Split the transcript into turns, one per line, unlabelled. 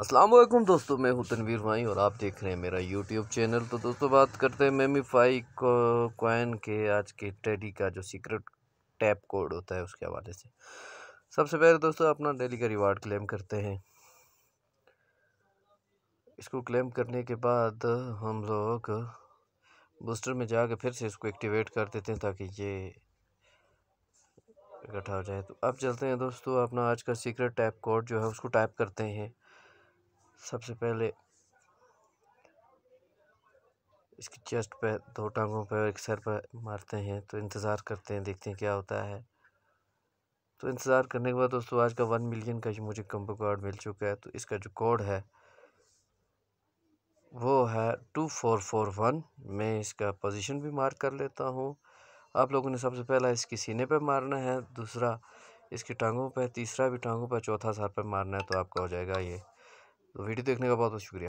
असलम दोस्तों मैं हूं तनवीर भाई और आप देख रहे हैं मेरा यूट्यूब चैनल तो दोस्तों बात करते हैं मेमीफाई कोइन के आज के टेडी का जो सीक्रेट टैप कोड होता है उसके हवाले से सबसे पहले दोस्तों अपना डेली का रिवार्ड क्लेम करते हैं इसको क्लेम करने के बाद हम लोग बूस्टर में जाकर फिर से इसको एक्टिवेट कर देते हैं ताकि ये इकट्ठा हो जाए तो अब चलते हैं दोस्तों अपना आज का सीक्रेट टैप कोड जो है उसको टाइप करते हैं सबसे पहले इसकी चेस्ट पे दो टांगों पे एक सर पर मारते हैं तो इंतज़ार करते हैं देखते हैं क्या होता है तो इंतज़ार करने के बाद दोस्तों आज का वन मिलियन का मुझे कम्बो कार्ड मिल चुका है तो इसका जो कोड है वो है टू फोर फोर वन मैं इसका पोजीशन भी मार्क कर लेता हूँ आप लोगों ने सबसे पहला इसके सीने पर मारना है दूसरा इसकी टांगों पर तीसरा भी टांगों पर चौथा सर पर मारना है तो आपका हो जाएगा ये वीडियो देखने का बहुत बहुत शुक्रिया